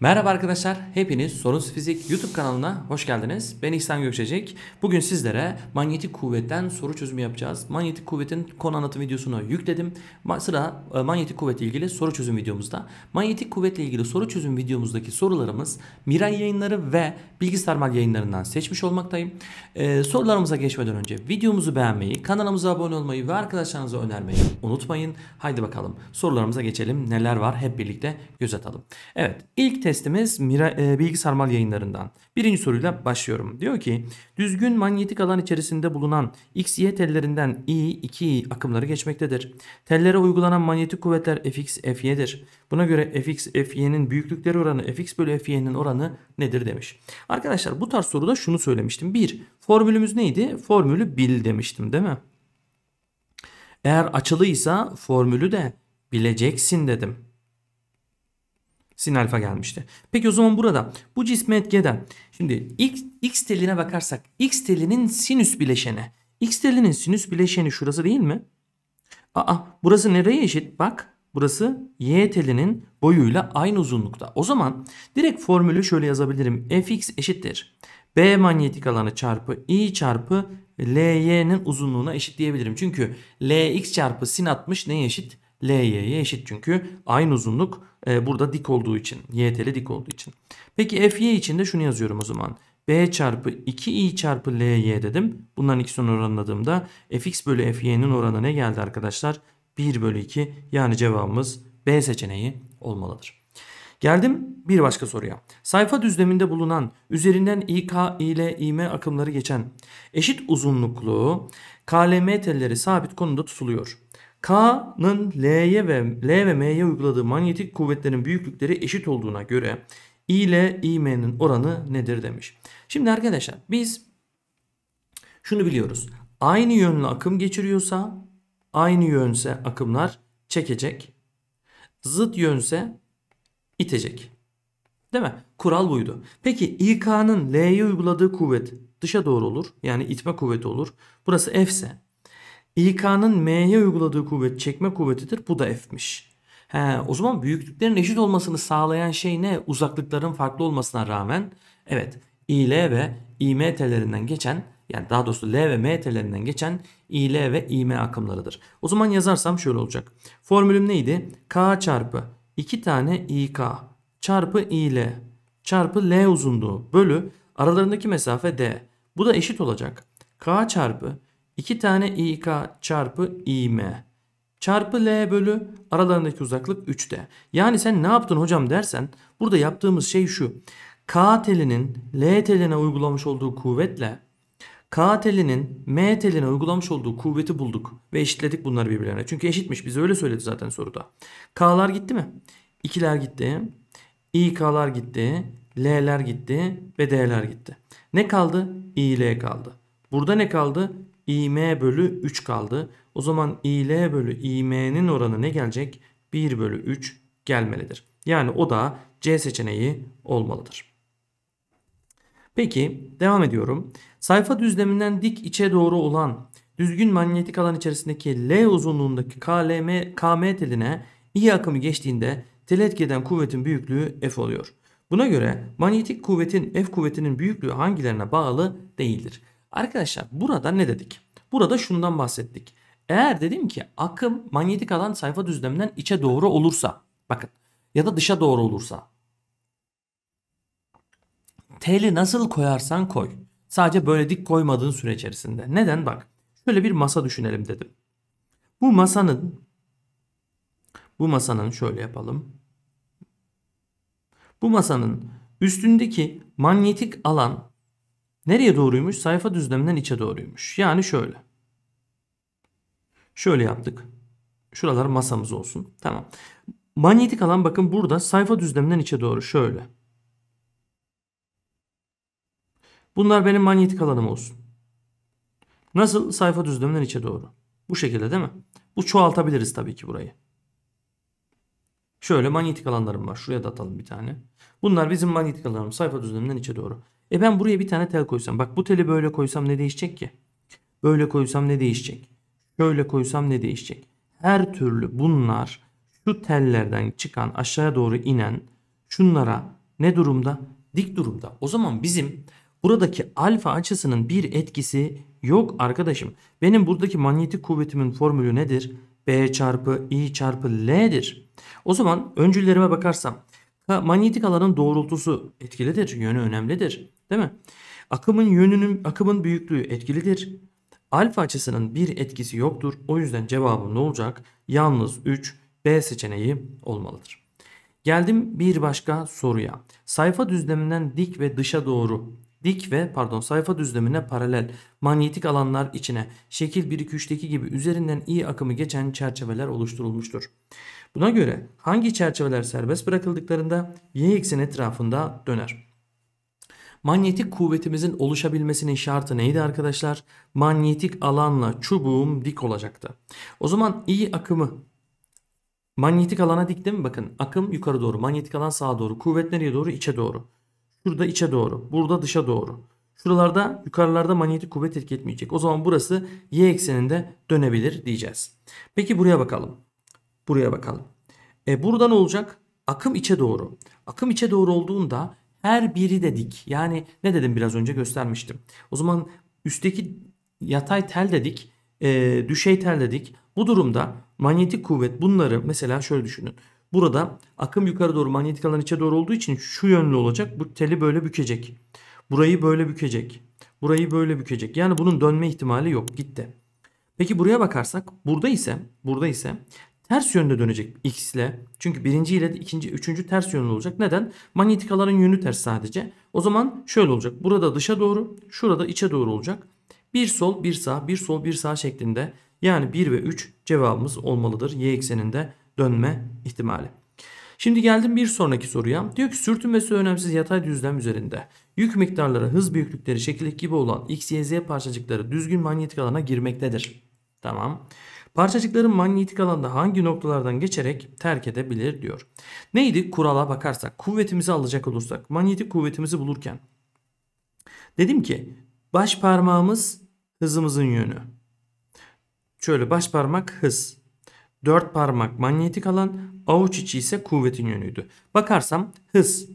Merhaba arkadaşlar, hepiniz Sorunsuz Fizik YouTube kanalına hoş geldiniz. Ben İhsan Gökçecek. Bugün sizlere manyetik kuvvetten soru çözümü yapacağız. Manyetik kuvvetin konu anlatım videosunu yükledim. Sıra e, manyetik kuvvetle ilgili soru çözüm videomuzda. Manyetik kuvvetle ilgili soru çözüm videomuzdaki sorularımız Miray yayınları ve Bilgi Sarmal yayınlarından seçmiş olmaktayım. Ee, sorularımıza geçmeden önce videomuzu beğenmeyi, kanalımıza abone olmayı ve arkadaşlarınıza önermeyi unutmayın. Haydi bakalım sorularımıza geçelim. Neler var hep birlikte göz atalım. Evet, ilk testimiz e, Bilgi Sarmal yayınlarından. Birinci soruyla başlıyorum. Diyor ki düzgün manyetik alan içerisinde bulunan X, Y tellerinden I, 2I akımları geçmektedir. Tellere uygulanan manyetik kuvvetler Fx, Fy'dir. Buna göre Fx, Fy'nin büyüklükleri oranı Fx bölü Fy'nin oranı nedir demiş. Arkadaşlar bu tarz soruda şunu söylemiştim. 1. Formülümüz neydi? Formülü bil demiştim değil mi? Eğer açılıysa formülü de bileceksin dedim sin alfa gelmişti. Peki o zaman burada bu cisme etkeden şimdi x, x teline bakarsak x telinin sinüs bileşeni. X telinin sinüs bileşeni şurası değil mi? Aa burası nereye eşit? Bak burası y telinin boyuyla aynı uzunlukta. O zaman direkt formülü şöyle yazabilirim. fx eşittir. B manyetik alanı çarpı i çarpı ly'nin uzunluğuna eşit diyebilirim. Çünkü lx çarpı sin 60 neye eşit? LY'ye eşit çünkü aynı uzunluk e, burada dik olduğu için. YTL dik olduğu için. Peki FY için de şunu yazıyorum o zaman. B çarpı 2i çarpı ly dedim. Bunların ikisini oranladığımda fx bölü fy'nin oranı ne geldi arkadaşlar? 1 bölü 2 yani cevabımız B seçeneği olmalıdır. Geldim bir başka soruya. Sayfa düzleminde bulunan üzerinden İK ile İM akımları geçen eşit uzunluklu KLM telleri sabit konuda tutuluyor. K'nın L'ye ve L ve M'ye uyguladığı manyetik kuvvetlerin büyüklükleri eşit olduğuna göre I ile IM'nin oranı nedir demiş. Şimdi arkadaşlar biz şunu biliyoruz. Aynı yönlü akım geçiriyorsa aynı yönse akımlar çekecek. Zıt yönse itecek. Değil mi? Kural buydu. Peki İK'nın L'ye uyguladığı kuvvet dışa doğru olur. Yani itme kuvveti olur. Burası F ise İK'nın M'ye uyguladığı kuvvet çekme kuvvetidir. Bu da F'miş. He, o zaman büyüklüklerin eşit olmasını sağlayan şey ne? Uzaklıkların farklı olmasına rağmen evet İL ve İMT'lerinden geçen yani daha doğrusu L ve M telerinden geçen İL ve İM akımlarıdır. O zaman yazarsam şöyle olacak. Formülüm neydi? K çarpı 2 tane İK çarpı İL çarpı L uzunluğu bölü aralarındaki mesafe D. Bu da eşit olacak. K çarpı 2 tane İK çarpı İM çarpı L bölü aralarındaki uzaklık 3D. Yani sen ne yaptın hocam dersen burada yaptığımız şey şu. K telinin L teline uygulamış olduğu kuvvetle K telinin M teline uygulamış olduğu kuvveti bulduk ve eşitledik bunları birbirlerine. Çünkü eşitmiş bize öyle söyledi zaten soruda. K'lar gitti mi? İkiler gitti. İK'lar gitti. L'ler gitti ve D'ler gitti. Ne kaldı? İ, L kaldı. Burada ne kaldı? im bölü 3 kaldı. O zaman il bölü im'nin oranı ne gelecek? 1 bölü 3 gelmelidir. Yani o da C seçeneği olmalıdır. Peki devam ediyorum. Sayfa düzleminden dik içe doğru olan düzgün manyetik alan içerisindeki L uzunluğundaki KLM, KM teline iyi akımı geçtiğinde tel etkeden kuvvetin büyüklüğü F oluyor. Buna göre manyetik kuvvetin F kuvvetinin büyüklüğü hangilerine bağlı değildir. Arkadaşlar burada ne dedik? Burada şundan bahsettik. Eğer dedim ki akım manyetik alan sayfa düzleminden içe doğru olursa bakın ya da dışa doğru olursa teli nasıl koyarsan koy. Sadece böyle dik koymadığın süre içerisinde. Neden? Bak şöyle bir masa düşünelim dedim. Bu masanın bu masanın şöyle yapalım. Bu masanın üstündeki manyetik alan Nereye doğruymuş? Sayfa düzleminden içe doğruymuş. Yani şöyle. Şöyle yaptık. Şuralar masamız olsun. Tamam. Manyetik alan bakın burada sayfa düzleminden içe doğru şöyle. Bunlar benim manyetik alanım olsun. Nasıl? Sayfa düzleminden içe doğru. Bu şekilde değil mi? Bu çoğaltabiliriz tabii ki burayı. Şöyle manyetik alanlarım var. Şuraya da atalım bir tane. Bunlar bizim manyetik alanlarım sayfa düzleminden içe doğru. E ben buraya bir tane tel koysam. Bak bu teli böyle koysam ne değişecek ki? Böyle koysam ne değişecek? Şöyle koysam ne değişecek? Her türlü bunlar şu tellerden çıkan aşağıya doğru inen şunlara ne durumda? Dik durumda. O zaman bizim buradaki alfa açısının bir etkisi yok arkadaşım. Benim buradaki manyetik kuvvetimin formülü nedir? B çarpı I çarpı L'dir. O zaman öncüllerime bakarsam manyetik alanın doğrultusu etkilidir, yönü önemlidir. Değil mi? Akımın yönünün, akımın büyüklüğü etkilidir. Alfa açısının bir etkisi yoktur. O yüzden cevabım ne olacak? Yalnız 3 B seçeneği olmalıdır. Geldim bir başka soruya. Sayfa düzleminden dik ve dışa doğru dik ve pardon sayfa düzlemine paralel manyetik alanlar içine şekil 1 2 3'teki gibi üzerinden iyi akımı geçen çerçeveler oluşturulmuştur. Buna göre hangi çerçeveler serbest bırakıldıklarında y eksen etrafında döner? Manyetik kuvvetimizin oluşabilmesinin şartı neydi arkadaşlar? Manyetik alanla çubuğum dik olacaktı. O zaman iyi akımı manyetik alana dik değil mi? Bakın akım yukarı doğru, manyetik alan sağa doğru, kuvvet nereye doğru? İçe doğru. Şurada içe doğru, burada dışa doğru. Şuralarda yukarılarda manyetik kuvvet etki etmeyecek. O zaman burası y ekseninde dönebilir diyeceğiz. Peki buraya bakalım. Buraya bakalım. E burada ne olacak? Akım içe doğru. Akım içe doğru olduğunda her biri de dik. Yani ne dedim biraz önce göstermiştim. O zaman üstteki yatay tel dedik, e, düşey tel dedik. Bu durumda manyetik kuvvet bunları mesela şöyle düşünün. Burada akım yukarı doğru manyetik alan içe doğru olduğu için şu yönlü olacak. Bu teli böyle bükecek. Burayı böyle bükecek. Burayı böyle bükecek. Yani bunun dönme ihtimali yok. Gitti. Peki buraya bakarsak burada ise burada ise ters yönde dönecek x ile. Çünkü birinci ile de ikinci, üçüncü ters yönlü olacak. Neden? Manyetik alanın yönü ters sadece. O zaman şöyle olacak. Burada dışa doğru, şurada içe doğru olacak. Bir sol, bir sağ, bir sol, bir sağ şeklinde. Yani 1 ve 3 cevabımız olmalıdır. Y ekseninde dönme ihtimali. Şimdi geldim bir sonraki soruya. Diyor ki sürtünmesi önemsiz yatay düzlem üzerinde yük miktarları hız büyüklükleri şekildeki gibi olan x, y, z parçacıkları düzgün manyetik alana girmektedir. Tamam. Parçacıkların manyetik alanda hangi noktalardan geçerek terk edebilir diyor. Neydi kurala bakarsak kuvvetimizi alacak olursak manyetik kuvvetimizi bulurken dedim ki baş parmağımız hızımızın yönü. Şöyle baş parmak hız. Dört parmak manyetik alan avuç içi ise kuvvetin yönüydü. Bakarsam hız.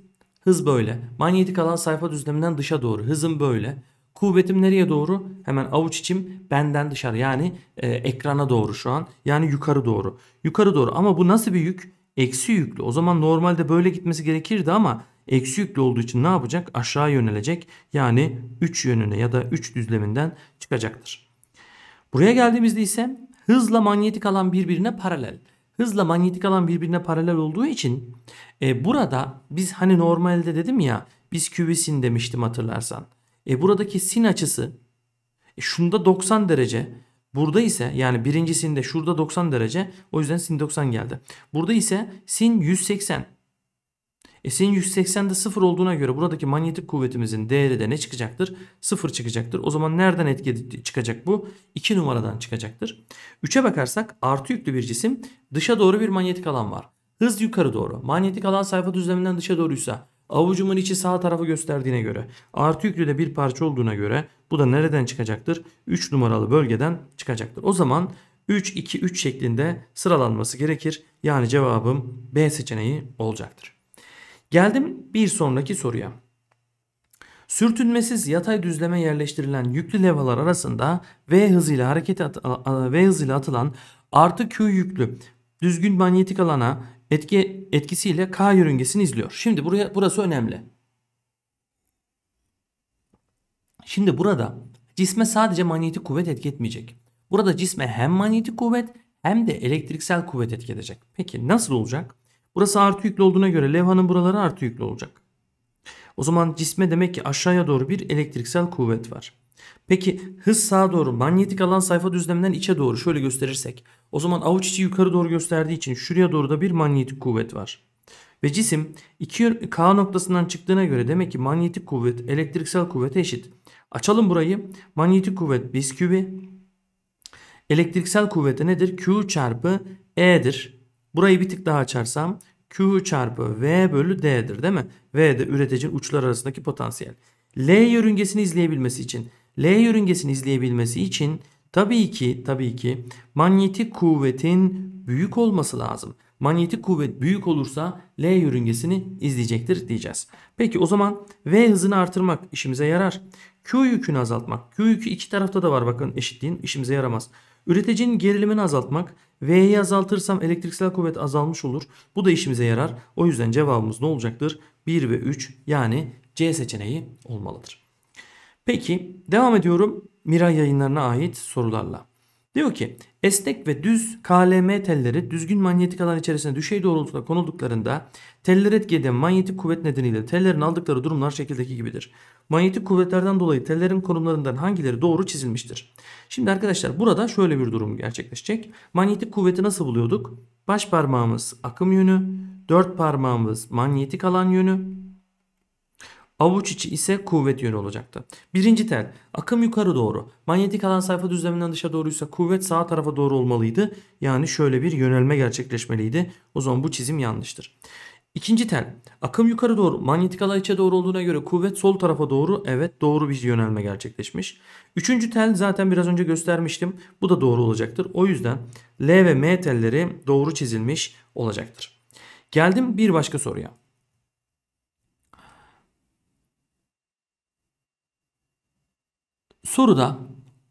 Hız böyle. Manyetik alan sayfa düzleminden dışa doğru. Hızım böyle. Kuvvetim nereye doğru? Hemen avuç içim benden dışarı yani e, ekrana doğru şu an. Yani yukarı doğru. Yukarı doğru ama bu nasıl bir yük? Eksi yüklü. O zaman normalde böyle gitmesi gerekirdi ama eksi yüklü olduğu için ne yapacak? Aşağı yönelecek. Yani 3 yönüne ya da 3 düzleminden çıkacaktır. Buraya geldiğimizde ise hızla manyetik alan birbirine paralel. Hızla manyetik alan birbirine paralel olduğu için e, burada biz hani normalde dedim ya biz küvesin demiştim hatırlarsan. E buradaki sin açısı e şunda 90 derece. Burada ise yani birincisinde şurada 90 derece. O yüzden sin 90 geldi. Burada ise sin 180. E sin 180'de 0 olduğuna göre buradaki manyetik kuvvetimizin değeri de ne çıkacaktır? 0 çıkacaktır. O zaman nereden etki çıkacak bu? 2 numaradan çıkacaktır. 3'e bakarsak artı yüklü bir cisim dışa doğru bir manyetik alan var. Hız yukarı doğru. Manyetik alan sayfa düzleminden dışa doğruysa Avucumun içi sağ tarafı gösterdiğine göre artı yüklü de bir parça olduğuna göre bu da nereden çıkacaktır? 3 numaralı bölgeden çıkacaktır. O zaman 3 2 3 şeklinde sıralanması gerekir. Yani cevabım B seçeneği olacaktır. Geldim bir sonraki soruya. Sürtünmesiz yatay düzleme yerleştirilen yüklü levhalar arasında V hızıyla hareket at V hızıyla atılan artı Q yüklü düzgün manyetik alana etki etkisiyle K yörüngesini izliyor. Şimdi buraya burası önemli. Şimdi burada cisme sadece manyetik kuvvet etki etmeyecek. Burada cisme hem manyetik kuvvet hem de elektriksel kuvvet etki edecek. Peki nasıl olacak? Burası artı yüklü olduğuna göre levhanın buraları artı yüklü olacak. O zaman cisme demek ki aşağıya doğru bir elektriksel kuvvet var. Peki hız sağa doğru manyetik alan sayfa düzleminden içe doğru şöyle gösterirsek. O zaman avuç içi yukarı doğru gösterdiği için şuraya doğru da bir manyetik kuvvet var. Ve cisim 2K noktasından çıktığına göre demek ki manyetik kuvvet elektriksel kuvvete eşit. Açalım burayı. Manyetik kuvvet biz kübi. Elektriksel kuvvete nedir? Q çarpı E'dir. Burayı bir tık daha açarsam Q çarpı V bölü D'dir değil mi? V de üreticinin uçlar arasındaki potansiyel. L yörüngesini izleyebilmesi için L yörüngesini izleyebilmesi için tabii ki tabii ki manyetik kuvvetin büyük olması lazım. Manyetik kuvvet büyük olursa L yörüngesini izleyecektir diyeceğiz. Peki o zaman V hızını artırmak işimize yarar. Q yükünü azaltmak. Q yükü iki tarafta da var bakın eşitliğin işimize yaramaz. Üreticinin gerilimini azaltmak. V'yi azaltırsam elektriksel kuvvet azalmış olur. Bu da işimize yarar. O yüzden cevabımız ne olacaktır? 1 ve 3 yani C seçeneği olmalıdır. Peki devam ediyorum Miray yayınlarına ait sorularla. Diyor ki esnek ve düz KLM telleri düzgün manyetik alan içerisine düşey doğrultuda konulduklarında teller etki manyetik kuvvet nedeniyle tellerin aldıkları durumlar şekildeki gibidir. Manyetik kuvvetlerden dolayı tellerin konumlarından hangileri doğru çizilmiştir? Şimdi arkadaşlar burada şöyle bir durum gerçekleşecek. Manyetik kuvveti nasıl buluyorduk? Baş parmağımız akım yönü, dört parmağımız manyetik alan yönü, Avuç içi ise kuvvet yönü olacaktı. Birinci tel akım yukarı doğru. Manyetik alan sayfa düzleminden dışa doğruysa kuvvet sağ tarafa doğru olmalıydı. Yani şöyle bir yönelme gerçekleşmeliydi. O zaman bu çizim yanlıştır. İkinci tel akım yukarı doğru manyetik alan içe doğru olduğuna göre kuvvet sol tarafa doğru evet doğru bir yönelme gerçekleşmiş. Üçüncü tel zaten biraz önce göstermiştim. Bu da doğru olacaktır. O yüzden L ve M telleri doğru çizilmiş olacaktır. Geldim bir başka soruya. Soruda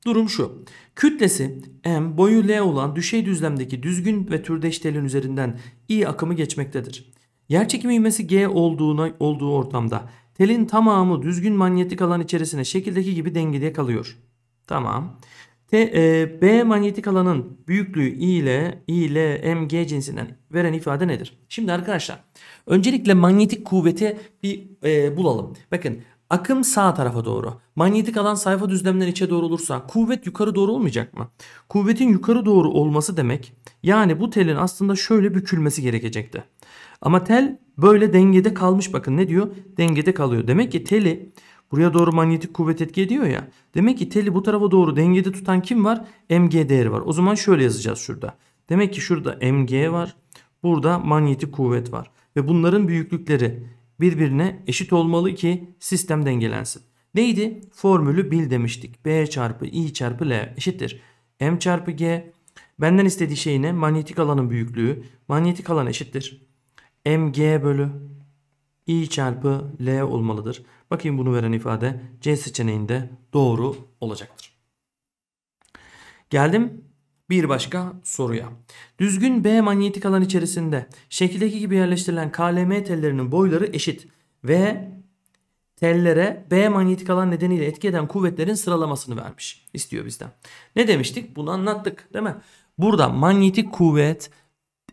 durum şu. Kütlesi m boyu l olan düşey düzlemdeki düzgün ve türdeş telin üzerinden i akımı geçmektedir. Yerçekimi ivmesi g olduğuna olduğu ortamda telin tamamı düzgün manyetik alan içerisine şekildeki gibi dengede kalıyor. Tamam. T, e, B manyetik alanın büyüklüğü I ile I ile MG cinsinden veren ifade nedir? Şimdi arkadaşlar öncelikle manyetik kuvveti bir e, bulalım. Bakın Akım sağ tarafa doğru. Manyetik alan sayfa düzlemden içe doğru olursa kuvvet yukarı doğru olmayacak mı? Kuvvetin yukarı doğru olması demek yani bu telin aslında şöyle bükülmesi gerekecekti. Ama tel böyle dengede kalmış bakın ne diyor? Dengede kalıyor. Demek ki teli buraya doğru manyetik kuvvet etki ediyor ya. Demek ki teli bu tarafa doğru dengede tutan kim var? Mg değeri var. O zaman şöyle yazacağız şurada. Demek ki şurada Mg var. Burada manyetik kuvvet var. Ve bunların büyüklükleri birbirine eşit olmalı ki sistem dengelensin. Neydi? Formülü bil demiştik. B çarpı I çarpı L eşittir. M çarpı G. Benden istediği şey ne? Manyetik alanın büyüklüğü. Manyetik alan eşittir. MG bölü I çarpı L olmalıdır. Bakayım bunu veren ifade C seçeneğinde doğru olacaktır. Geldim bir başka soruya. Düzgün B manyetik alan içerisinde şekildeki gibi yerleştirilen KLM tellerinin boyları eşit ve tellere B manyetik alan nedeniyle etki eden kuvvetlerin sıralamasını vermiş. istiyor bizden. Ne demiştik? Bunu anlattık değil mi? Burada manyetik kuvvet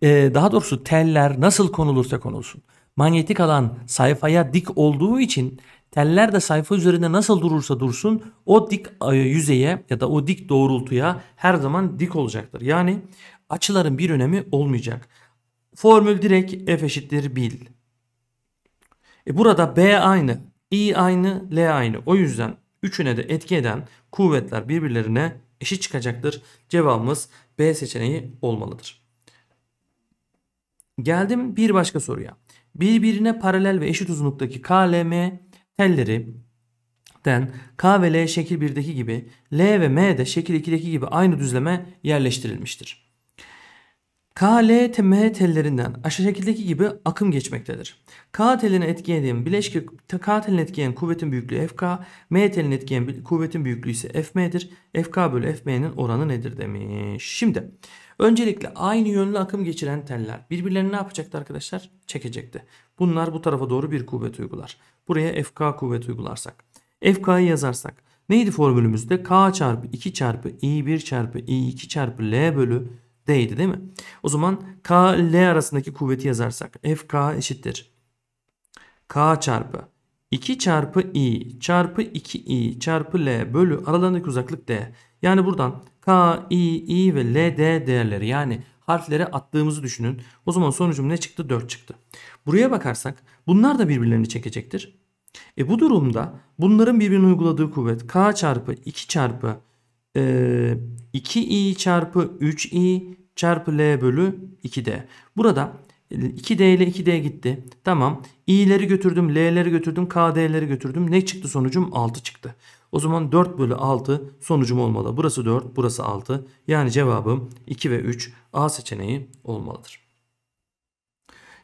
e, daha doğrusu teller nasıl konulursa konulsun. Manyetik alan sayfaya dik olduğu için teller de sayfa üzerinde nasıl durursa dursun o dik e, yüzeye ya da o dik doğrultuya her zaman dik olacaktır. Yani açıların bir önemi olmayacak. Formül direkt F eşittir bil. E burada B aynı, I aynı, L aynı. O yüzden üçüne de etki eden kuvvetler birbirlerine eşit çıkacaktır. Cevabımız B seçeneği olmalıdır. Geldim bir başka soruya. Birbirine paralel ve eşit uzunluktaki KLM telleri den K ve L şekil 1'deki gibi L ve M de şekil 2'deki gibi aynı düzleme yerleştirilmiştir. K, L, M tellerinden aşağı şekildeki gibi akım geçmektedir. K teline etkileyen eden K teline etkileyen kuvvetin büyüklüğü FK, M teline etkileyen kuvvetin büyüklüğü ise FM'dir. FK bölü FM'nin oranı nedir demiş. Şimdi Öncelikle aynı yönlü akım geçiren teller birbirlerini ne yapacaktı arkadaşlar? Çekecekti. Bunlar bu tarafa doğru bir kuvvet uygular. Buraya FK kuvvet uygularsak. FK'yı yazarsak. Neydi formülümüzde? K çarpı 2 çarpı I1 çarpı I2 çarpı L bölü D'ydi değil mi? O zaman K L arasındaki kuvveti yazarsak. FK eşittir. K çarpı 2 çarpı i çarpı 2i çarpı l bölü aralarındaki uzaklık d. Yani buradan k, i, i ve l, d değerleri yani harflere attığımızı düşünün. O zaman sonucum ne çıktı? 4 çıktı. Buraya bakarsak bunlar da birbirlerini çekecektir. E bu durumda bunların birbirine uyguladığı kuvvet k çarpı 2 çarpı e, 2i çarpı 3i çarpı l bölü 2d. Burada 2D ile 2D gitti. Tamam. i'leri götürdüm, l'leri götürdüm, kd'leri götürdüm. Ne çıktı sonucum? 6 çıktı. O zaman 4 bölü 6 sonucum olmalı. Burası 4, burası 6. Yani cevabım 2 ve 3 A seçeneği olmalıdır.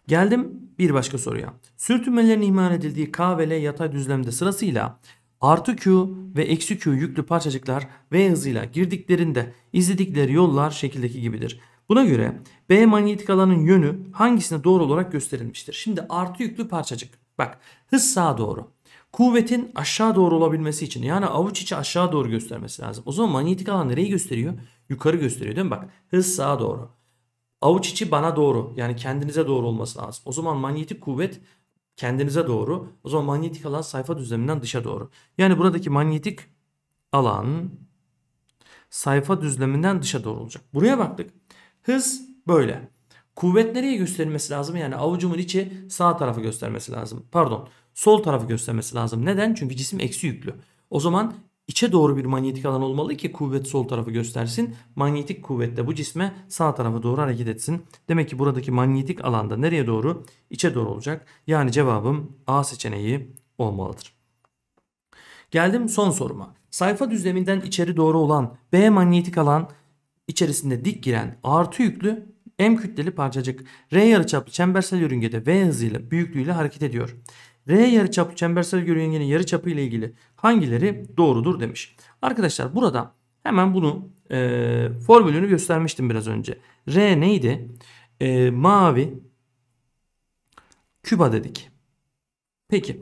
Geldim bir başka soruya. Sürtünmelerin ihmal edildiği K ve L yatay düzlemde sırasıyla artı Q ve eksi Q yüklü parçacıklar V hızıyla girdiklerinde izledikleri yollar şekildeki gibidir. Buna göre B manyetik alanın yönü hangisine doğru olarak gösterilmiştir? Şimdi artı yüklü parçacık. Bak hız sağa doğru. Kuvvetin aşağı doğru olabilmesi için yani avuç içi aşağı doğru göstermesi lazım. O zaman manyetik alan nereyi gösteriyor? Yukarı gösteriyor değil mi? Bak hız sağa doğru. Avuç içi bana doğru yani kendinize doğru olması lazım. O zaman manyetik kuvvet kendinize doğru. O zaman manyetik alan sayfa düzleminden dışa doğru. Yani buradaki manyetik alan sayfa düzleminden dışa doğru olacak. Buraya baktık. Hız böyle. Kuvvet nereye gösterilmesi lazım? Yani avucumun içi sağ tarafı göstermesi lazım. Pardon sol tarafı göstermesi lazım. Neden? Çünkü cisim eksi yüklü. O zaman içe doğru bir manyetik alan olmalı ki kuvvet sol tarafı göstersin. Manyetik kuvvet de bu cisme sağ tarafı doğru hareket etsin. Demek ki buradaki manyetik alanda nereye doğru? İçe doğru olacak. Yani cevabım A seçeneği olmalıdır. Geldim son soruma. Sayfa düzleminden içeri doğru olan B manyetik alan içerisinde dik giren artı yüklü M kütleli parçacık R yarıçaplı çembersel yörüngede V hızıyla büyüklüğüyle hareket ediyor. R yarıçaplı çembersel yörüngenin yarıçapı ile ilgili hangileri doğrudur demiş. Arkadaşlar burada hemen bunu e, formülünü göstermiştim biraz önce. R neydi? E, mavi küba dedik. Peki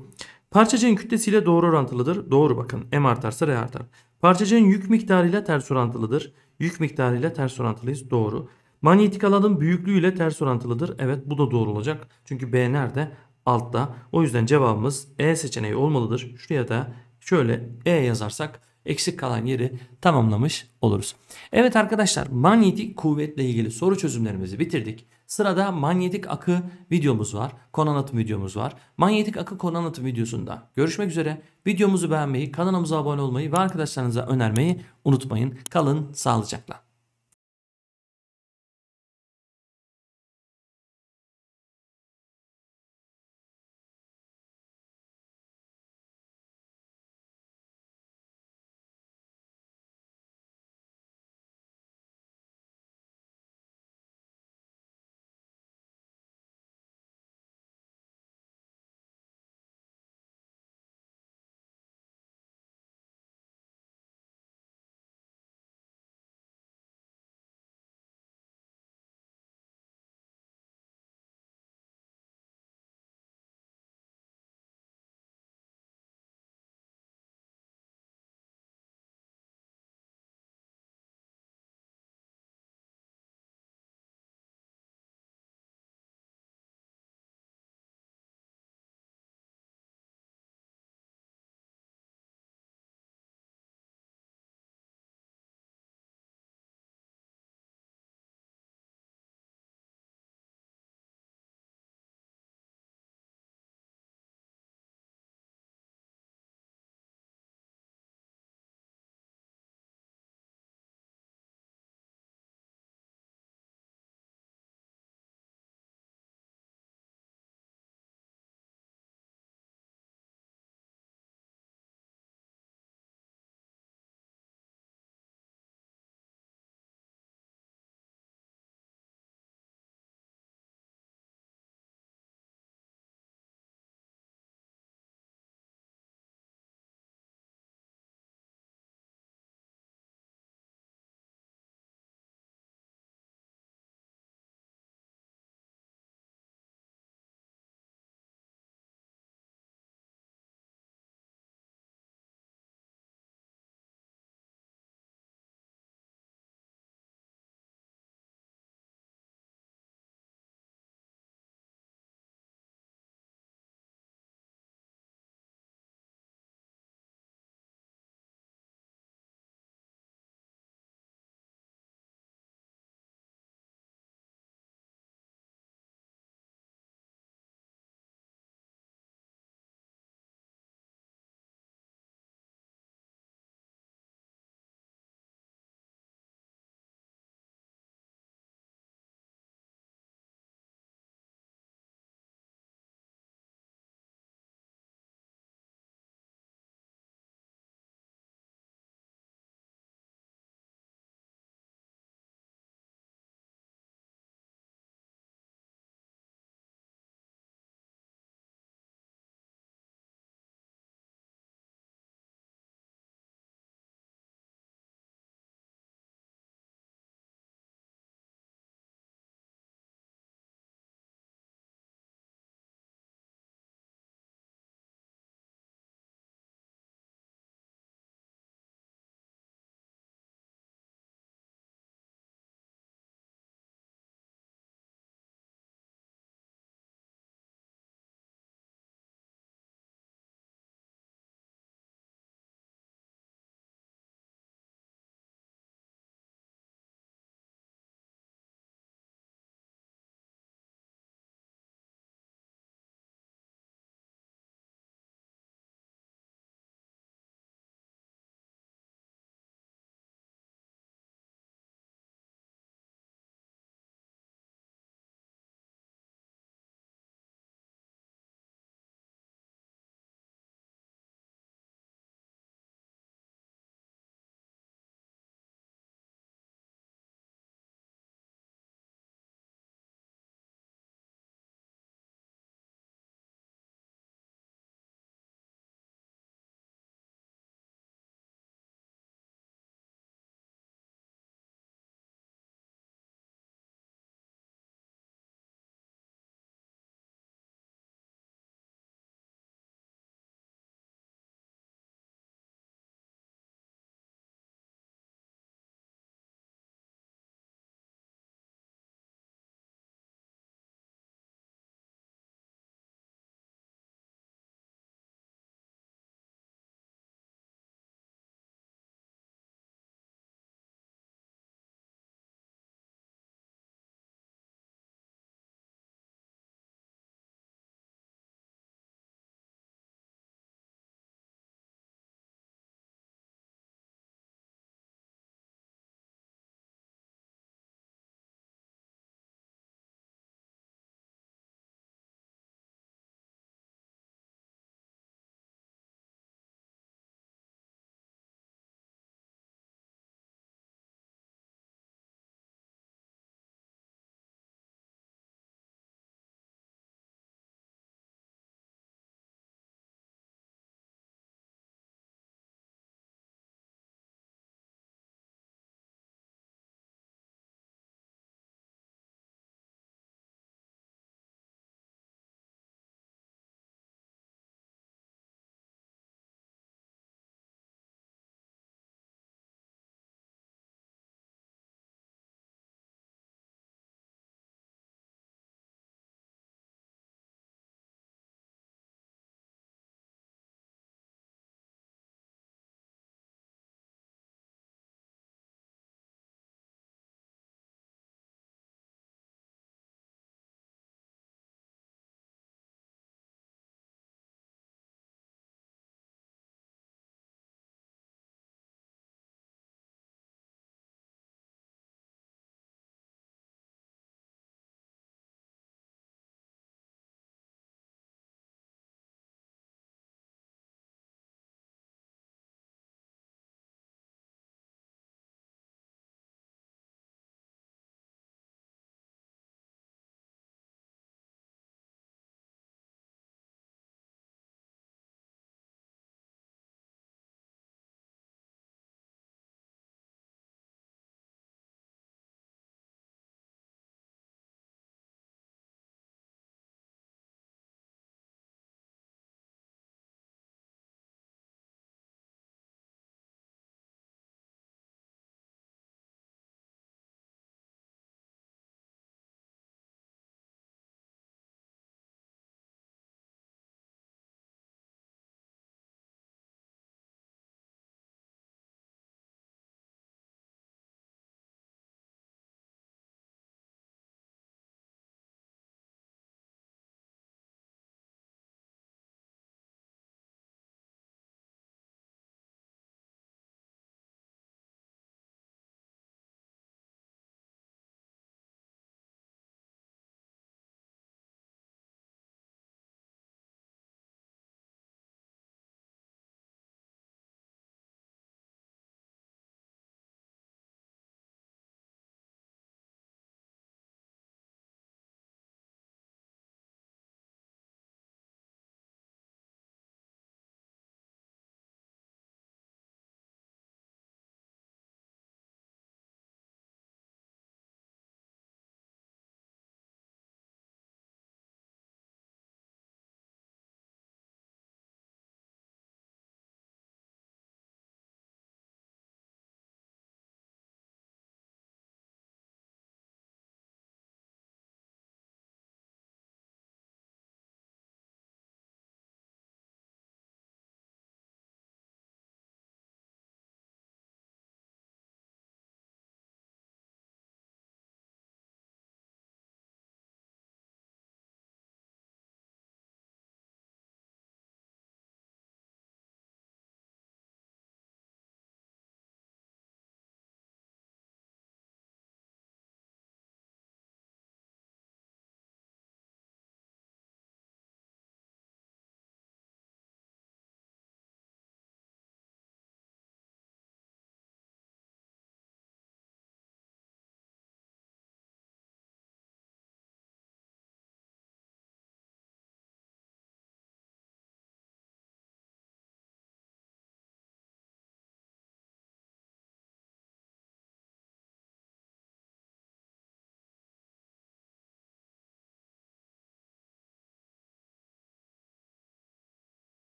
parçacığın kütlesiyle doğru orantılıdır. Doğru bakın M artarsa R artar. Parçacığın yük miktarıyla ters orantılıdır. Yük miktarıyla ters orantılıyız. Doğru. Manyetik alanın büyüklüğüyle ters orantılıdır. Evet bu da doğru olacak. Çünkü B nerede? Altta. O yüzden cevabımız E seçeneği olmalıdır. Şuraya da şöyle E yazarsak eksik kalan yeri tamamlamış oluruz. Evet arkadaşlar manyetik kuvvetle ilgili soru çözümlerimizi bitirdik. Sırada manyetik akı videomuz var. Konu anlatım videomuz var. Manyetik akı konu anlatım videosunda görüşmek üzere. Videomuzu beğenmeyi, kanalımıza abone olmayı ve arkadaşlarınıza önermeyi unutmayın. Kalın sağlıcakla.